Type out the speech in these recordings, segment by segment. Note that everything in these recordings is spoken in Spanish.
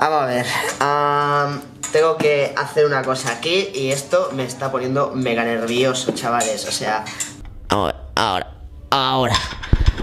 Vamos a ver. tengo que hacer una cosa aquí y esto me está poniendo mega nervioso, chavales. O sea... ver, ahora, ahora.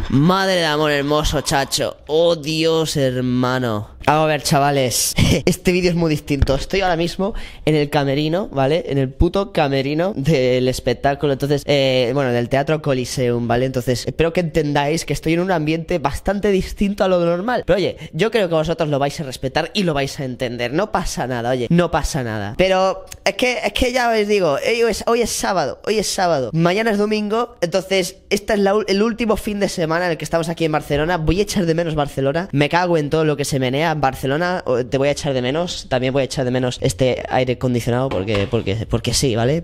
Madre de amor hermoso, chacho. Oh, Dios, hermano. Vamos a ver, chavales. Este vídeo es muy distinto. Estoy ahora mismo en el camerino, ¿vale? En el puto camerino del espectáculo. Entonces, eh, bueno, del Teatro Coliseum, ¿vale? Entonces, espero que entendáis que estoy en un ambiente bastante distinto a lo normal. Pero oye, yo creo que vosotros lo vais a respetar y lo vais a entender. No pasa nada, oye, no pasa nada. Pero es que, es que ya os digo, hoy es, hoy es sábado, hoy es sábado. Mañana es domingo, entonces, este es el último fin de semana en el que estamos aquí en Barcelona. Voy a echar de menos Barcelona. Me cago en todo lo que se menea Barcelona, te voy a echar de menos. También voy a echar de menos este aire acondicionado porque, porque, porque sí, ¿vale?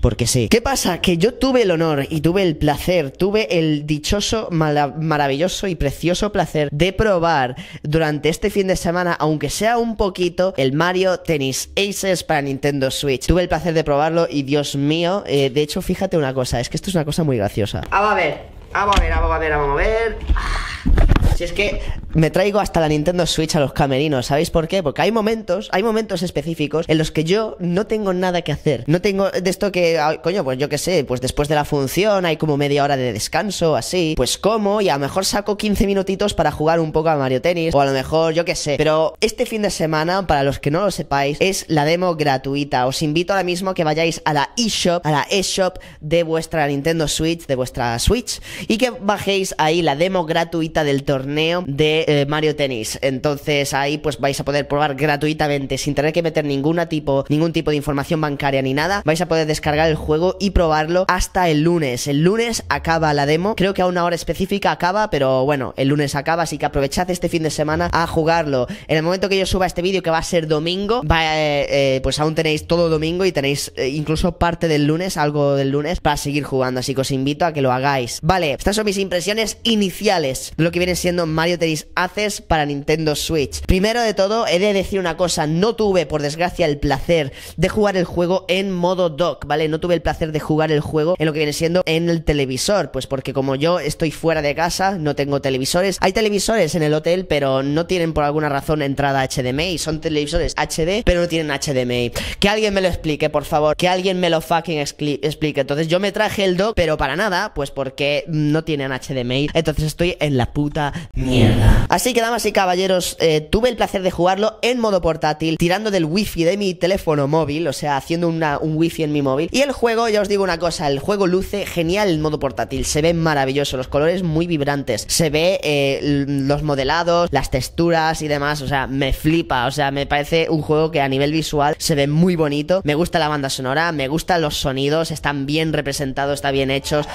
porque sí. ¿Qué pasa? Que yo tuve el honor y tuve el placer, tuve el dichoso, maravilloso y precioso placer de probar durante este fin de semana, aunque sea un poquito, el Mario Tennis Aces para Nintendo Switch. Tuve el placer de probarlo y Dios mío, eh, de hecho, fíjate una cosa, es que esto es una cosa muy graciosa. a ver, vamos a ver, vamos a ver, vamos ah, a ver. Si es que me traigo hasta la Nintendo Switch a los camerinos. ¿Sabéis por qué? Porque hay momentos, hay momentos específicos en los que yo no tengo nada que hacer. No tengo de esto que, coño, pues yo qué sé, pues después de la función hay como media hora de descanso, así. Pues como y a lo mejor saco 15 minutitos para jugar un poco a Mario Tennis o a lo mejor, yo qué sé. Pero este fin de semana, para los que no lo sepáis, es la demo gratuita. Os invito ahora mismo que vayáis a la eShop, a la eShop de vuestra Nintendo Switch, de vuestra Switch, y que bajéis ahí la demo gratuita del torneo de eh, Mario Tennis. Entonces ahí pues vais a poder probar gratuitamente sin tener que meter ninguna tipo, ningún tipo de información bancaria ni nada. Vais a poder descargar el juego y probarlo hasta el lunes. El lunes acaba la demo. Creo que a una hora específica acaba, pero bueno, el lunes acaba, así que aprovechad este fin de semana a jugarlo. En el momento que yo suba este vídeo, que va a ser domingo, va, eh, eh, pues aún tenéis todo domingo y tenéis incluso parte del lunes, algo del lunes, para seguir jugando. Así que os invito a que lo hagáis. Vale, estas son mis impresiones iniciales de lo que viene siendo Mario Tennis haces para Nintendo Switch. Primero de todo, he de decir una cosa, no tuve por desgracia el placer de jugar el juego en modo dock, ¿vale? No tuve el placer de jugar el juego en lo que viene siendo en el televisor, pues porque como yo estoy fuera de casa, no tengo televisores. Hay televisores en el hotel, pero no tienen por alguna razón entrada HDMI, son televisores HD, pero no tienen HDMI. Que alguien me lo explique, por favor, que alguien me lo fucking explique. Entonces yo me traje el dock, pero para nada, pues porque no tienen HDMI. Entonces estoy en la puta mierda. Así que damas y caballeros, eh, tuve el placer de jugarlo en modo portátil, tirando del wifi de mi teléfono móvil, o sea, haciendo un wifi en mi móvil. Y el juego, ya os digo una cosa, el juego luce genial en modo portátil, se ve maravilloso, los colores muy vibrantes, se ve eh, los modelados, las texturas y demás, o sea, me flipa, o sea, me parece un juego que a nivel visual se ve muy bonito, me gusta la banda sonora, me gustan los sonidos, están bien representados, están bien hechos.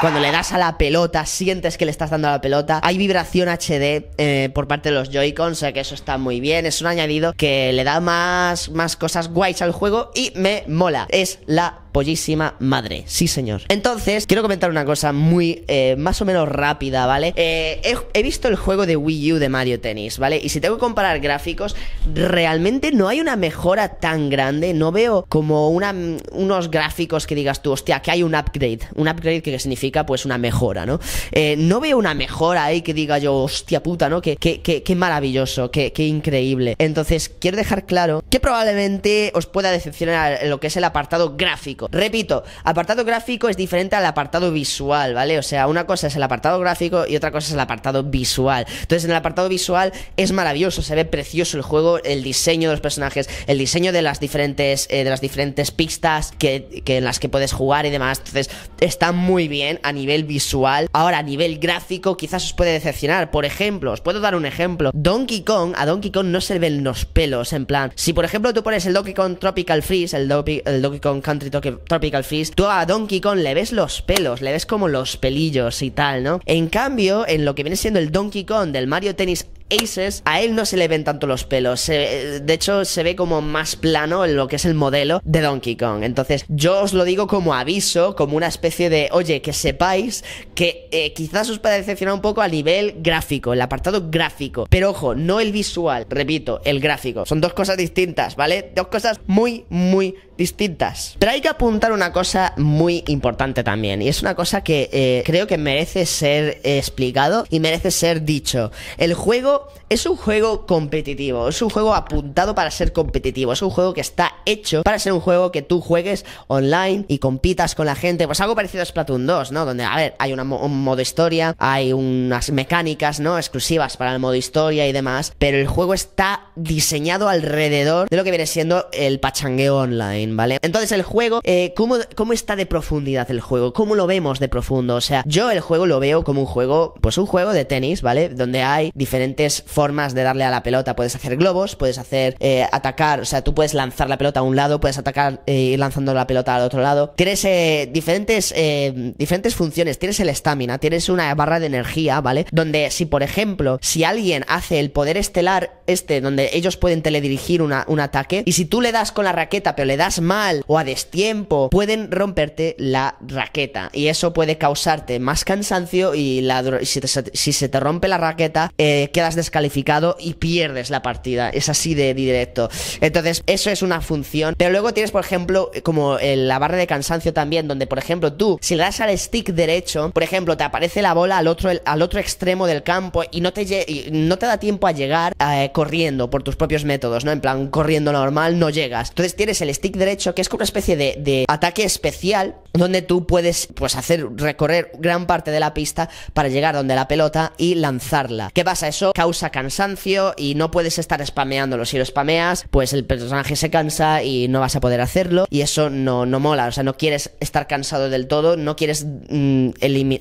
Cuando le das a la pelota, sientes que le estás dando a la pelota. Hay vibración HD eh, por parte de los Joy-Cons, que eso está muy bien. Es un añadido que le da más, más cosas guays al juego y me mola. Es la pollísima madre. Sí, señor. Entonces, quiero comentar una cosa muy, eh, más o menos rápida, ¿vale? Eh, he, visto el juego de Wii U de Mario Tennis, ¿vale? Y si tengo que comparar gráficos, realmente no hay una mejora tan grande. No veo como una, unos gráficos que digas tú, hostia, que hay un upgrade. Un upgrade que significa, pues, una mejora, ¿no? Eh, no veo una mejora ahí que diga yo, hostia puta, ¿no? Que, que, maravilloso, que, que increíble. Entonces, quiero dejar claro que probablemente os pueda decepcionar lo que es el apartado gráfico. Repito, apartado gráfico es diferente al apartado visual, ¿vale? O sea, una cosa es el apartado gráfico y otra cosa es el apartado visual. Entonces, en el apartado visual es maravilloso, se ve precioso el juego, el diseño de los personajes, el diseño de las diferentes, eh, de las diferentes pistas que, que en las que puedes jugar y demás. Entonces, está muy bien a nivel visual. Ahora, a nivel gráfico, quizás os puede decepcionar. Por ejemplo, os puedo dar un ejemplo. Donkey Kong, a Donkey Kong no se ven los pelos, en plan. Si, por ejemplo, tú pones el Donkey Kong Tropical Freeze, el, el Donkey Kong Country Tokyo Tropical Fist, tú a Donkey Kong le ves los pelos, le ves como los pelillos y tal, ¿no? En cambio, en lo que viene siendo el Donkey Kong del Mario Tennis Aces, a él no se le ven tanto los pelos. de hecho, se ve como más plano en lo que es el modelo de Donkey Kong. Entonces, yo os lo digo como aviso, como una especie de, oye, que sepáis que eh, quizás os pueda decepcionar un poco a nivel gráfico, el apartado gráfico. Pero ojo, no el visual, repito, el gráfico. Son dos cosas distintas, ¿vale? Dos cosas muy, muy distintas. Pero hay que apuntar una cosa muy importante también, y es una cosa que eh, creo que merece ser explicado y merece ser dicho. El juego es un juego competitivo, es un juego apuntado para ser competitivo, es un juego que está hecho para ser un juego que tú juegues online y compitas con la gente, pues algo parecido a Splatoon 2, ¿no? Donde, a ver, hay un modo historia, hay unas mecánicas, ¿no? Exclusivas para el modo historia y demás, pero el juego está diseñado alrededor de lo que viene siendo el pachangueo online, ¿vale? Entonces el juego, eh, ¿cómo está de profundidad el juego? ¿Cómo lo vemos de profundo? O sea, yo el juego lo veo como un juego, pues un juego de tenis, ¿vale? Donde hay diferentes formas de darle a la pelota. Puedes hacer globos, puedes hacer eh, atacar, o sea, tú puedes lanzar la pelota a un lado, puedes atacar e ir lanzando la pelota al otro lado. Tienes eh, diferentes, diferentes funciones, tienes el estamina, tienes una barra de energía, ¿vale? Donde si, por ejemplo, si alguien hace el poder estelar este, donde ellos pueden teledirigir un ataque, y si tú le das con la raqueta, pero le das mal o a destiempo, pueden romperte la raqueta. Y eso puede causarte más cansancio y si, se te rompe la raqueta, quedas descalificado y pierdes la partida. Es así de directo. Entonces, eso es una función. Pero luego tienes, por ejemplo, como la barra de cansancio también, donde, por ejemplo, tú, si le das al stick derecho, por ejemplo, te aparece la bola al otro, al otro extremo del campo y no te, no te da tiempo a llegar eh, corriendo por tus propios métodos, ¿no? En plan, corriendo normal no llegas. Entonces tienes el stick derecho, que es como una especie de ataque especial, donde tú puedes pues hacer recorrer gran parte de la pista para llegar donde la pelota y lanzarla. ¿Qué pasa? Eso causa cansancio y no puedes estar spameándolo. Si lo spameas, pues el personaje se cansa y no vas a poder hacerlo y eso no, no mola, o sea, no quieres estar cansado del todo, no quieres mm,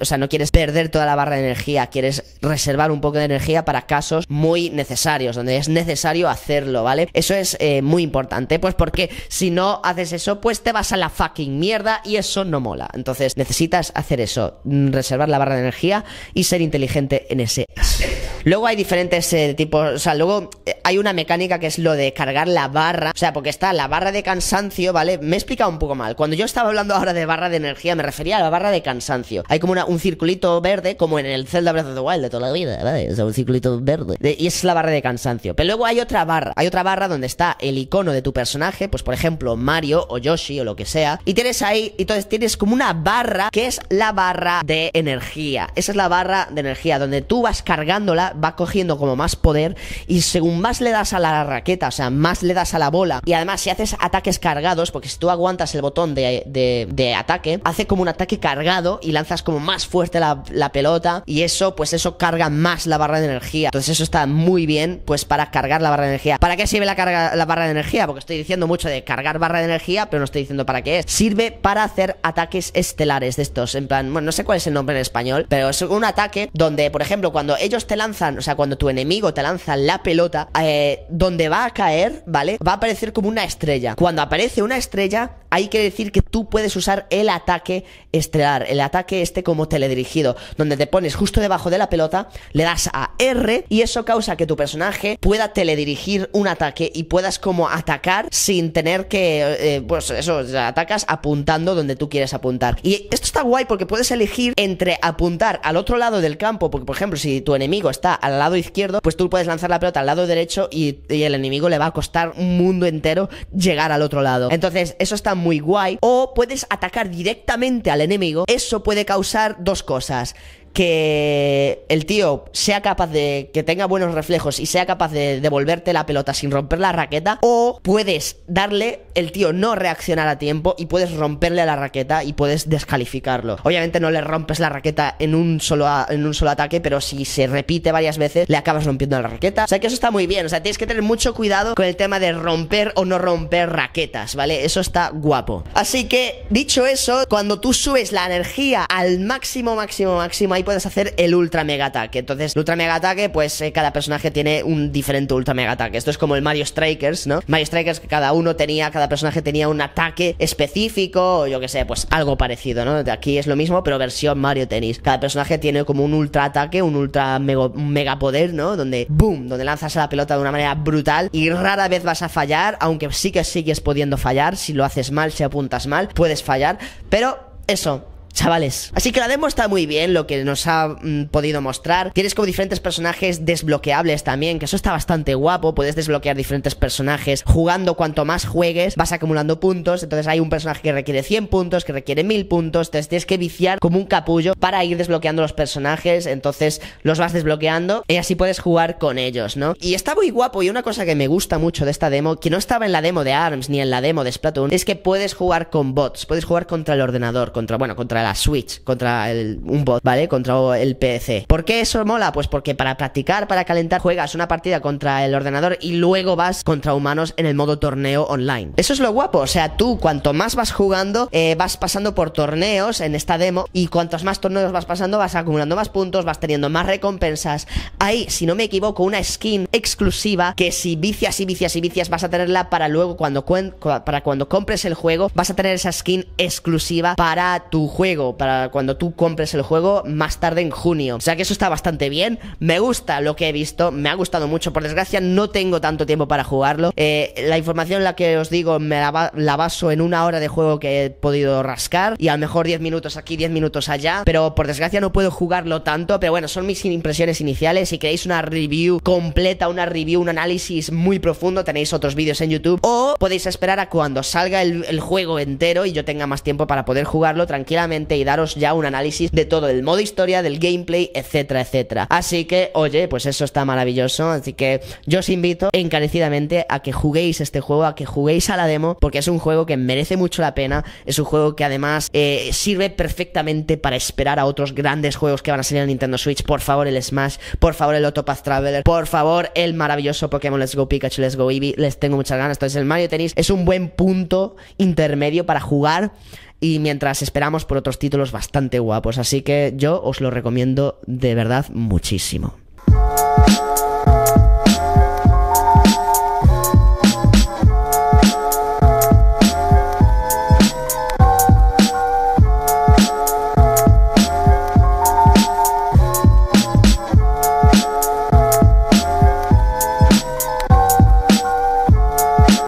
o sea, no quieres perder toda la barra de energía, quieres reservar un poco de energía para casos muy necesarios, donde es necesario hacerlo, ¿vale? Eso es eh, muy importante, pues porque si no haces eso, pues te vas a la fucking mierda y eso no mola. Entonces necesitas hacer eso, reservar la barra de energía y ser inteligente en ese aspecto. Luego hay diferentes eh, tipos, o sea, luego eh, hay una mecánica que es lo de cargar la barra, o sea, porque está la barra de cansancio, ¿vale? Me he explicado un poco mal. Cuando yo estaba hablando ahora de barra de energía, me refería a la barra de cansancio. Hay como un circulito verde, como en el Zelda Breath of the Wild de toda la vida, ¿vale? O sea, un circulito verde. y es la barra de cansancio. Pero luego hay otra barra, hay otra barra donde está el icono de tu personaje, pues por ejemplo Mario o Yoshi o lo que sea, y tienes ahí, y entonces tienes como una barra que es la barra de energía. Esa es la barra de energía, donde tú vas cargándola va cogiendo como más poder y según más le das a la raqueta, o sea, más le das a la bola. Y además, si haces ataques cargados, porque si tú aguantas el botón de, ataque, hace como un ataque cargado y lanzas como más fuerte la, la, pelota. Y eso, pues eso carga más la barra de energía. Entonces, eso está muy bien, pues para cargar la barra de energía. ¿Para qué sirve la, carga, la barra de energía? Porque estoy diciendo mucho de cargar barra de energía, pero no estoy diciendo para qué es. Sirve para hacer ataques estelares de estos. En plan, bueno, no sé cuál es el nombre en español, pero es un ataque donde, por ejemplo, cuando ellos te lanzan o sea, cuando tu enemigo te lanza la pelota, eh, donde va a caer, ¿vale? Va a aparecer como una estrella. Cuando aparece una estrella, hay que decir que tú puedes usar el ataque estelar, el ataque este como teledirigido, donde te pones justo debajo de la pelota, le das a R y eso causa que tu personaje pueda teledirigir un ataque y puedas como atacar sin tener que, eh, eh, pues eso, atacas apuntando donde tú quieres apuntar. Y esto está guay porque puedes elegir entre apuntar al otro lado del campo, porque por ejemplo, si tu enemigo está al lado izquierdo, pues tú puedes lanzar la pelota al lado derecho y, y, el enemigo le va a costar un mundo entero llegar al otro lado. Entonces, eso está muy guay. O puedes atacar directamente al enemigo. Eso puede causar dos cosas. Que el tío sea capaz de. que tenga buenos reflejos y sea capaz de devolverte la pelota sin romper la raqueta. O puedes darle, el tío no reaccionar a tiempo y puedes romperle la raqueta y puedes descalificarlo. Obviamente no le rompes la raqueta en un solo, en un solo ataque, pero si se repite varias veces, le acabas rompiendo la raqueta. O sea que eso está muy bien, o sea, tienes que tener mucho cuidado con el tema de romper o no romper raquetas, ¿vale? Eso está guapo. Así que, dicho eso, cuando tú subes la energía al máximo, máximo, máximo, ahí puedes hacer el ultra mega ataque. Entonces, el ultra mega ataque, pues eh, cada personaje tiene un diferente ultra mega ataque. Esto es como el Mario Strikers, ¿no? Mario Strikers que cada uno tenía, cada personaje tenía un ataque específico, o yo que sé, pues algo parecido, ¿no? Aquí es lo mismo, pero versión Mario Tennis. Cada personaje tiene como un ultra ataque, un ultra mega, poder, ¿no? Donde, boom, donde lanzas a la pelota de una manera brutal y rara vez vas a fallar, aunque sí que sigues pudiendo fallar, si lo haces mal, si apuntas mal, puedes fallar, pero eso, chavales. Así que la demo está muy bien, lo que nos ha mm, podido mostrar. Tienes como diferentes personajes desbloqueables también, que eso está bastante guapo. Puedes desbloquear diferentes personajes jugando. Cuanto más juegues, vas acumulando puntos. Entonces hay un personaje que requiere 100 puntos, que requiere 1000 puntos. Entonces tienes que viciar como un capullo para ir desbloqueando los personajes. Entonces los vas desbloqueando y así puedes jugar con ellos, ¿no? Y está muy guapo. Y una cosa que me gusta mucho de esta demo, que no estaba en la demo de ARMS ni en la demo de Splatoon, es que puedes jugar con bots, puedes jugar contra el ordenador, contra, bueno, contra el Switch, contra el, un bot, ¿vale? Contra el PC. ¿Por qué eso mola? Pues porque para practicar, para calentar, juegas una partida contra el ordenador y luego vas contra humanos en el modo torneo online. Eso es lo guapo, o sea, tú cuanto más vas jugando, eh, vas pasando por torneos en esta demo y cuantos más torneos vas pasando, vas acumulando más puntos, vas teniendo más recompensas. Hay, si no me equivoco, una skin exclusiva que si vicias y vicias y vicias vas a tenerla para luego cuando, para cuando compres el juego, vas a tener esa skin exclusiva para tu juego para cuando tú compres el juego más tarde en junio. O sea que eso está bastante bien. Me gusta lo que he visto, me ha gustado mucho. Por desgracia, no tengo tanto tiempo para jugarlo. Eh, la información la que os digo me la, baso en una hora de juego que he podido rascar y a lo mejor 10 minutos aquí, 10 minutos allá. Pero por desgracia no puedo jugarlo tanto. Pero bueno, son mis impresiones iniciales. Si queréis una review completa, una review, un análisis muy profundo, tenéis otros vídeos en YouTube. O podéis esperar a cuando salga el juego entero y yo tenga más tiempo para poder jugarlo tranquilamente y daros ya un análisis de todo el modo historia, del gameplay, etcétera, etcétera. Así que, oye, pues eso está maravilloso. Así que yo os invito encarecidamente a que juguéis este juego, a que juguéis a la demo, porque es un juego que merece mucho la pena. Es un juego que además eh, sirve perfectamente para esperar a otros grandes juegos que van a salir en Nintendo Switch. Por favor, el Smash, por favor, el Autopath Traveler, por favor, el maravilloso Pokémon Let's Go Pikachu, Let's Go Eevee. Les tengo muchas ganas. Entonces, el Mario Tennis es un buen punto intermedio para jugar y mientras esperamos por otros títulos bastante guapos. Así que yo os lo recomiendo de verdad muchísimo.